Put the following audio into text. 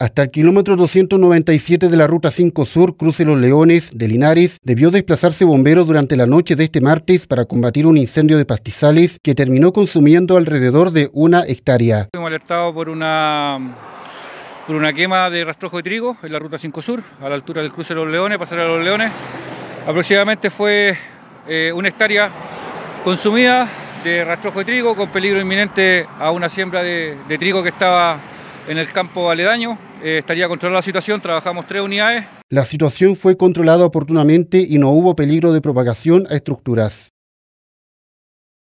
Hasta el kilómetro 297 de la Ruta 5 Sur, cruce Los Leones de Linares, debió desplazarse bomberos durante la noche de este martes para combatir un incendio de pastizales que terminó consumiendo alrededor de una hectárea. Fuimos alertados por una, por una quema de rastrojo de trigo en la Ruta 5 Sur, a la altura del cruce de Los Leones, pasar a Los Leones. Aproximadamente fue eh, una hectárea consumida de rastrojo de trigo con peligro inminente a una siembra de, de trigo que estaba en el campo aledaño. Eh, estaría controlada la situación, trabajamos tres unidades. La situación fue controlada oportunamente y no hubo peligro de propagación a estructuras.